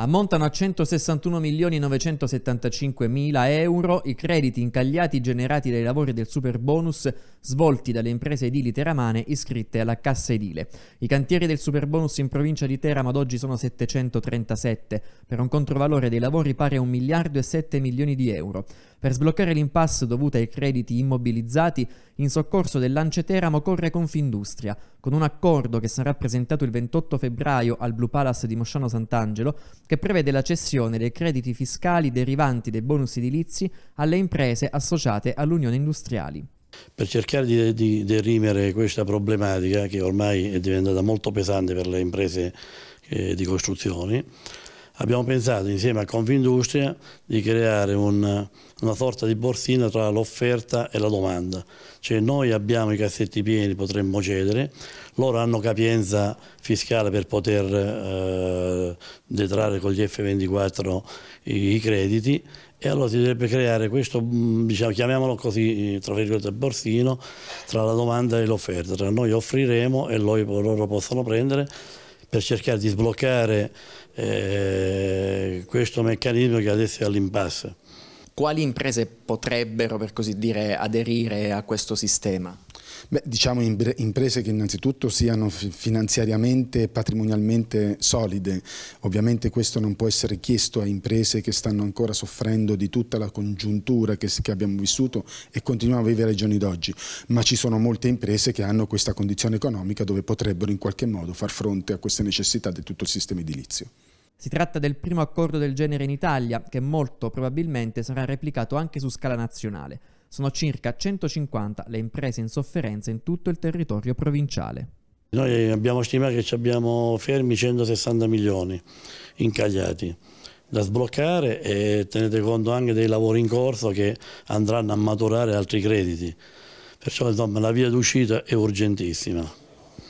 Ammontano a 161.975.000 euro i crediti incagliati generati dai lavori del super bonus svolti dalle imprese edili teramane iscritte alla cassa edile. I cantieri del super bonus in provincia di Teramo ad oggi sono 737, per un controvalore dei lavori pari a 1 miliardo e 7 milioni di euro. Per sbloccare l'impasse dovuta ai crediti immobilizzati, in soccorso del lance Teramo corre Confindustria, con un accordo che sarà presentato il 28 febbraio al Blue Palace di Mosciano Sant'Angelo che prevede la cessione dei crediti fiscali derivanti dai bonus edilizi alle imprese associate all'Unione Industriali. Per cercare di, di derimere questa problematica che ormai è diventata molto pesante per le imprese eh, di costruzioni, abbiamo pensato insieme a Confindustria di creare un, una sorta di borsina tra l'offerta e la domanda. Cioè noi abbiamo i cassetti pieni, potremmo cedere, loro hanno capienza fiscale per poter eh, detrarre con gli F24 i, i, crediti e allora si dovrebbe creare questo, mm, diciamo, chiamiamolo così, tra virgolette, borsino tra la domanda e l'offerta, tra noi offriremo e loro possono prendere per cercare di sbloccare eh, questo meccanismo che adesso è all'impasse. Quali imprese potrebbero, per così dire, aderire a questo sistema? Beh, diciamo imprese che innanzitutto siano finanziariamente e patrimonialmente solide. Ovviamente questo non può essere chiesto a imprese che stanno ancora soffrendo di tutta la congiuntura che, che abbiamo vissuto e continuiamo a vivere ai giorni d'oggi, ma ci sono molte imprese che hanno questa condizione economica dove potrebbero in qualche modo far fronte a queste necessità di tutto il sistema edilizio. Si tratta del primo accordo del genere in Italia, che molto probabilmente sarà replicato anche su scala nazionale. Sono circa 150 le imprese in sofferenza in tutto il territorio provinciale. Noi abbiamo stimato che abbiamo fermi 160 milioni incagliati da sbloccare e tenete conto anche dei lavori in corso che andranno a maturare altri crediti. Perciò insomma, la via d'uscita è urgentissima.